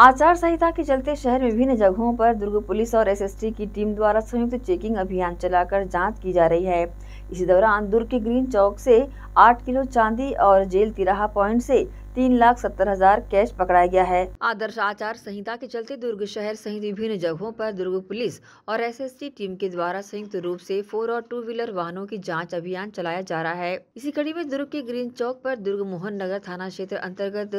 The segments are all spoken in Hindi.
आचार संहिता के चलते शहर में विभिन्न जगहों पर दुर्ग पुलिस और एसएसटी की टीम द्वारा संयुक्त चेकिंग अभियान चलाकर जांच की जा रही है इसी दौरान दुर्ग के ग्रीन चौक से 8 किलो चांदी और जेल तिराहा पॉइंट से तीन लाख सत्तर हजार कैश पकड़ाया गया है आदर्श आचार संहिता के चलते दुर्ग शहर सहित विभिन्न जगहों पर दुर्ग पुलिस और एसएसटी टीम के द्वारा संयुक्त रूप से फोर और टू व्हीलर वाहनों की जांच अभियान चलाया जा रहा है इसी कड़ी में दुर्ग के ग्रीन चौक पर दुर्ग मोहन नगर थाना क्षेत्र अंतर्गत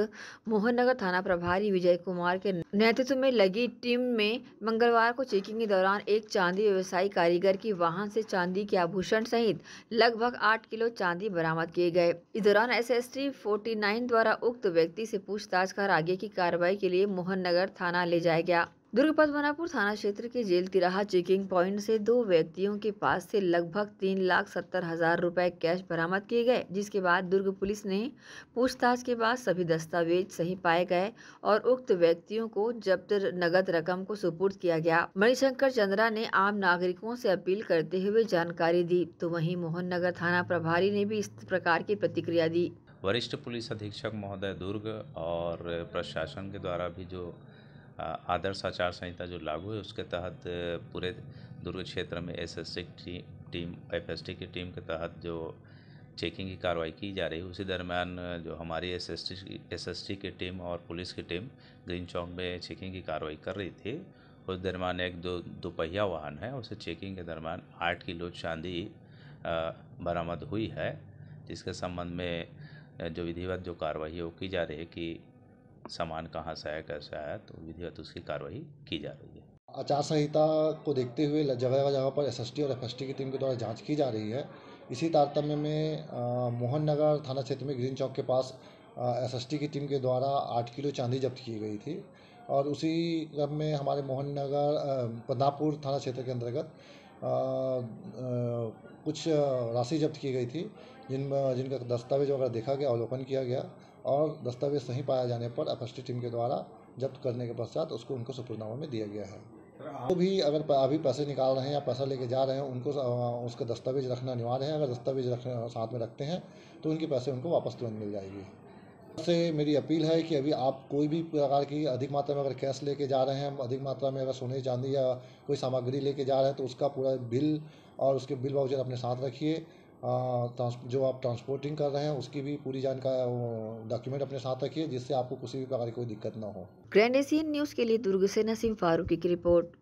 मोहन नगर थाना प्रभारी विजय कुमार के नेतृत्व में लगी टीम में मंगलवार को चेकिंग के दौरान एक चांदी व्यवसायी कारीगर की वाहन ऐसी चांदी के आभूषण सहित लगभग आठ किलो चांदी बरामद किए गए इस दौरान एस एस द्वारा उक्त व्यक्ति से पूछताछ कर आगे की कार्रवाई के लिए मोहननगर थाना ले जाया गया दुर्ग पद्मनापुर थाना क्षेत्र के जेल तिराहा चेकिंग प्वाइंट से दो व्यक्तियों के पास से लगभग तीन लाख सत्तर हजार रुपए कैश बरामद किए गए जिसके बाद दुर्ग पुलिस ने पूछताछ के बाद सभी दस्तावेज सही पाए गए और उक्त व्यक्तियों को जब्त नगद रकम को सुपुर्द किया गया मणिशंकर चंद्रा ने आम नागरिकों से अपील करते हुए जानकारी दी तो वही मोहन नगर थाना प्रभारी ने भी इस प्रकार की प्रतिक्रिया दी वरिष्ठ पुलिस अधीक्षक महोदय दुर्ग और प्रशासन के द्वारा भी जो आदर्श आचार संहिता जो लागू है उसके तहत पूरे दुर्ग क्षेत्र में एसएसटी की टीम एफएसटी की टीम के तहत जो चेकिंग की कार्रवाई की जा रही है उसी दरमियान जो हमारी एसएसटी एसएसटी की टीम और पुलिस की टीम ग्रीन चौक में चेकिंग की कार्रवाई कर रही थी उस दरमियान एक दो दोपहिया वाहन है उसे चेकिंग के दरमियान आठ किलो चांदी बरामद हुई है जिसके संबंध में जो विधिवत जो कार्रवाई है वो की जा रही है कि सामान कहाँ से आया कैसे आया तो विधिवत उसकी कार्रवाई की जा रही है आचार संहिता को देखते हुए जगह जगह पर एसएसटी और एफएसटी की टीम के द्वारा जांच की जा रही है इसी तारतम्य में मोहन नगर थाना क्षेत्र में ग्रीन चौक के पास एसएसटी की टीम के द्वारा आठ किलो चांदी जब्त की गई थी और उसी क्रम में हमारे मोहन नगर पदनापुर थाना क्षेत्र के अंतर्गत कुछ राशि जब्त की गई थी जिन जिनका दस्तावेज वगैरह देखा गया अवलोकन किया गया और दस्तावेज सही पाया जाने पर एफ टीम के द्वारा जब्त करने के पश्चात उसको उनको सुपुरनामा में दिया गया है तो भी अगर अभी पैसे निकाल रहे हैं या पैसा लेके जा रहे हैं उनको उसका दस्तावेज रखना अनिवार्य है अगर दस्तावेज रखने साथ में रखते हैं तो उनके पैसे उनको वापस तुरंत मिल जाएगी से मेरी अपील है कि अभी आप कोई भी प्रकार की अधिक मात्रा में अगर कैश लेके जा रहे हैं अधिक मात्रा में अगर सोने चांदी या कोई सामग्री लेके जा रहे हैं तो उसका पूरा बिल और उसके बिल वाउचर अपने साथ रखिए जो आप ट्रांसपोर्टिंग कर रहे हैं उसकी भी पूरी जानकारी डॉक्यूमेंट अपने साथ रखिए जिससे आपको किसी भी प्रकार की कोई दिक्कत ना हो ग्रैंड एशियन न्यूज़ के लिए दुर्ग से नसीम फारूकी की रिपोर्ट